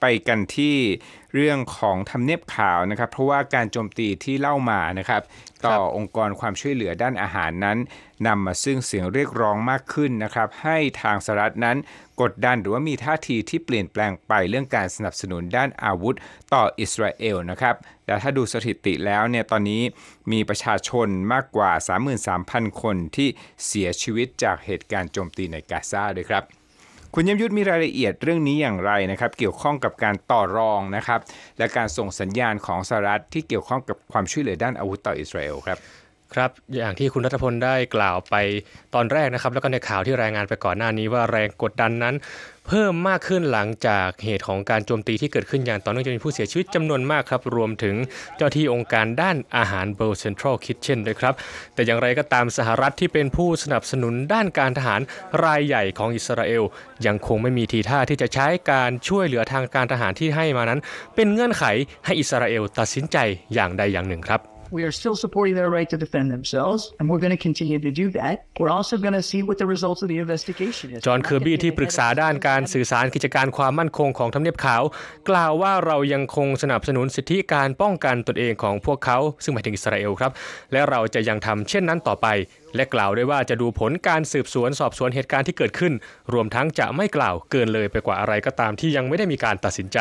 ไปกันที่เรื่องของทำเนียบข่าวนะครับ เพราะว่าการโจมตีที่เล่ามานะครับ ต่อองค์กรความช่วยเหลือด้านอาหารนั้นนำมาซึ่งเสียงเรียกร้องมากขึ้นนะครับให้ทางสหรัฐนั้นกดดันหรือว่ามีท่าทีที่เปลี่ยนแปลงไปเรื่องการสนับสนุนด้านอาวุธต่ออิสราเอลนะครับแต่ถ้าดูสถิติแล้วเนี่ยตอนนี้มีประชาชนมากกว่า 33,000 คนที่เสียชีวิตจากเหตุการณ์โจมตีในกาซาด้วยครับคุณยยมยุทธมีรายละเอียดเรื่องนี้อย่างไรนะครับ เกี่ยวข้องกับการต่อรองนะครับ และการส่งสัญญาณของสหรัฐที่เกี่ยวข้องกับความช่วยเหลือด้านอาวุธต่ออิสราเอลครับครับอย่างที่คุณรัฐพลได้กล่าวไปตอนแรกนะครับแล้วก็ในข่าวที่รายงานไปก่อนหน้านี้ว่าแรงกดดันนั้น เพิ่มมากขึ้นหลังจากเหตุของการโจมตีที่เกิดขึ้นอย่างต่อเนื่องจะมีผู้เสียชีวิตจำนวนมากครับ รวมถึงเจ้าที่องค์การด้านอาหารเบลเซนทรัลคิทเช่นด้วยครับแต่อย่างไรก็ตามสหรัฐที่เป็นผู้สนับสนุนด้านการทหารรายใหญ่ของอิสราเอลยังคงไม่มีทีท่าที่จะใช้การช่วยเหลือทางการทหารที่ให้มานั้น เป็นเงื่อนไขให้อิสราเอลตัดสินใจอย่างใดอย่างหนึ่งครับ We are still supporting their right to defend themselves, and we're going to continue to do that. We're also going to see what the results of the investigation is. จอห์นเคอร์บี้ที่ปรึกษาด้านการสื่อสารกิจการความมั่นคงของทำเนียบขาว กล่าวว่าเรายังคงสนับสนุนสิทธิการป้องกันตนเองของพวกเขา ซึ่งหมายถึงอิสราเอลครับ และเราจะยังทำเช่นนั้นต่อไป และกล่าวด้วยว่าจะดูผลการสืบสวน สอบสวนเหตุการณ์ที่เกิดขึ้น รวมทั้งจะไม่กล่าวเกินเลยไปกว่าอะไรก็ตามที่ยังไม่ได้มีการตัดสินใจ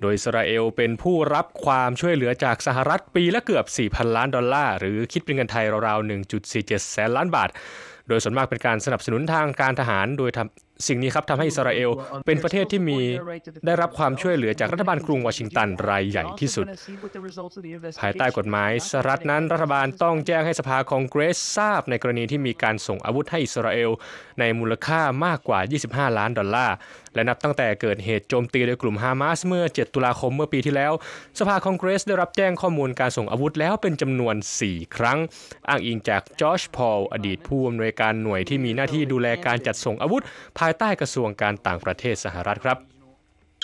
โดยอิสราเอลเป็นผู้รับความช่วยเหลือจากสหรัฐปีละเกือบ 4,000 ล้านดอลลาร์หรือคิดเป็นเงินไทยราวๆ 1.47 แสนล้านบาท โดยส่วนมากเป็นการสนับสนุนทางการทหารโดยทสิ่งนี้ครับทำให้อิสราเอลเป็นประเทศที่มีได้รับความช่วยเหลือจากรัฐบาลกรุงวอชิงตันรายใหญ่ที่สุด ภายใต้กฎหมายสหรัฐนั้นรัฐบาลต้องแจ้งให้สภาคองเกรส ทราบในกรณีที่มีการส่งอาวุธให้อิสราเอล ในมูลค่ามากกว่า 25 ล้านดอลลาร์ และนับตั้งแต่เกิดเหตุโจมตีโดยกลุ่มฮามาสเมื่อ 7 ตุลาคมเมื่อปีที่แล้ว สภาคองเกรสได้รับแจ้งข้อมูลการส่งอาวุธแล้วเป็นจำนวน 4 ครั้ง อ้างอิงจากจอชพอลอดีตผู้อำนวยการหน่วยที่มีหน้าที่ดูแลการจัดส่งอาวุธายใต้กระทรวงการต่างประเทศสหรัฐครับ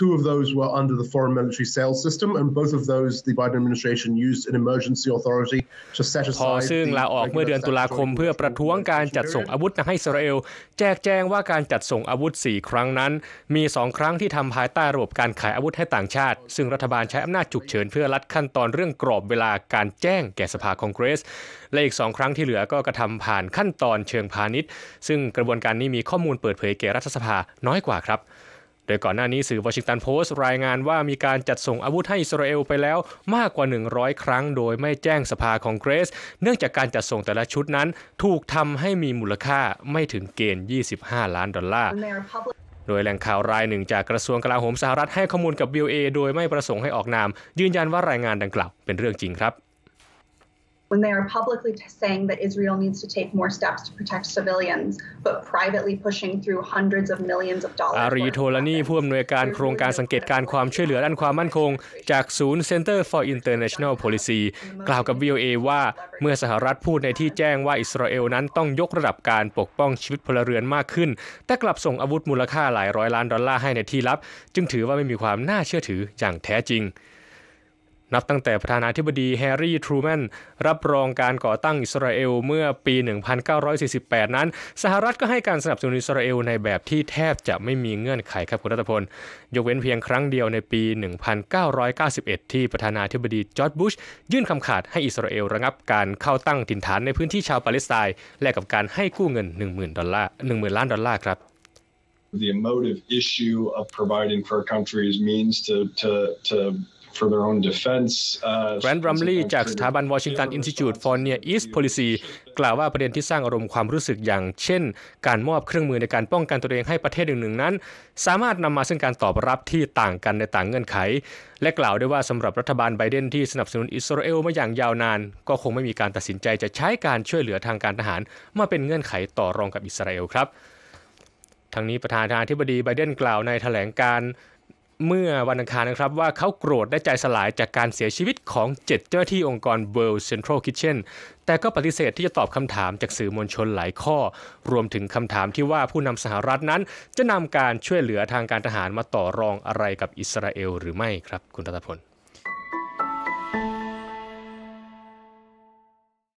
Two of those were under the foreign military sales system, and both of those the Biden administration used an emergency authority to set aside. พอซึ่งลาออกเมื่อเดือนตุลาคมเพื่อประท้วงการจัดส่งอาวุธให้อิสราเอลแจกแจงว่าการจัดส่งอาวุธ4ครั้งนั้นมี2ครั้งที่ทำภายใต้ระบบการขายอาวุธให้ต่างชาติซึ่งรัฐบาลใช้อำนาจฉุกเฉินเพื่อลัดขั้นตอนเรื่องกรอบเวลาการแจ้งแก่สภาคองเกรสและอีกสองครั้งที่เหลือก็กระทำผ่านขั้นตอนเชิงพาณิชย์ซึ่งกระบวนการนี้มีข้อมูลเปิดเผยแก่รัฐสภาน้อยกว่าครับดยก่อนหน้านี้สื่อวอชิงตันโพสต์รายงานว่ามีการจัดส่งอาวุธให้อิสราเอลไปแล้วมากกว่า 100 ครั้งโดยไม่แจ้งสภาคองเกรส เนื่องจากการจัดส่งแต่ละชุดนั้น ถูกทำให้มีมูลค่าไม่ถึงเกณฑ์ 25 ล้านดอลลาร์โดยแหล่งข่าวรายหนึ่งจากกระทรวงกลาโหมสหรัฐให้ข้อมูลกับ VOA โดยไม่ประสงค์ให้ออกนาม ยืนยันว่ารายงานดังกล่าวเป็นเรื่องจริงครับ when they are publicly saying that Israel needs to take more steps to protect civilians, but privately pushing through hundreds of millions of dollars. อารีโทลานีผู้อำนวยการโครงการสังเกตการความช่วยเหลือด้านความมั่นคง จากศูนย์ Center for International Policy กล่าวกับ VOA ว่าเมื่อสหรัฐพูดในที่แจ้งว่าอิสราเอลนั้นต้องยกระดับการปกป้องชีวิตพลเรือนมากขึ้น แต่กลับส่งอาวุธมูลค่าหลายร้อยล้านดอลลาร์ให้ในที่ลับ จึงถือว่าไม่มีความน่าเชื่อถืออย่างแท้จริงนับตั้งแต่ประธานาธิบดีแฮร์รี่ทรูแมนรับรองการก่อตั้งอิสราเอล เมื่อปี 1948 นั้น สหรัฐก็ให้การสนับสนุนอิสราเอล ในแบบที่แทบจะไม่มีเงื่อนไขครับคุณรัตพลยกเว้นเพียงครั้งเดียวในปี 1991 ที่ประธานาธิบดี จอร์จบุชยื่นคำขาดให้อิสราเอลระงับการเข้าตั้งถิ่นฐานในพื้นที่ชาวปาเลสไตน์แลกกับการให้กู้เงิน 10,000 ดอลลาร์ 10,000ล้านดอลลาร์ครับ the emotive issue of providing for countries means to, to, to for their own defense แนรัมลีย์จากสถาบันวอชิงตันอินสติจูตฟอร์เนียอีสต์พอลิซีกล่าวว่าประเด็นที่สร้างอารมณ์ความรู้สึกอย่างเช่น การมอบเครื่องมือในการป้องกันตัวเองให้ประเทศหนึ่งๆนั้น สามารถนำมาซึ่งการตอบรับที่ต่างกันในต่างเงื่อนไข และกล่าวได้วว่าสำหรับรัฐบาลไบเดนที่สนับสนุนอิสราเอลมาอย่างยาวนาน ก็คงไม่มีการตัดสินใจจะใช้การช่วยเหลือทางการทหารมาเป็นเงื่อนไขต่อรองกับอิสราเอลครับทางนี้ประธานาธิบดีไบเดนกล่าวในแถลงการเมื่อวันอังคารนะครับว่าเขาโกรธได้ใจสลายจากการเสียชีวิตของ 7 เจ้าหน้าที่องค์กร World Central Kitchen แต่ก็ปฏิเสธที่จะตอบคำถามจากสื่อมวลชนหลายข้อ รวมถึงคำถามที่ว่าผู้นำสหรัฐนั้นจะนำการช่วยเหลือทางการทหารมาต่อรองอะไรกับอิสราเอลหรือไม่ครับคุณรัตพล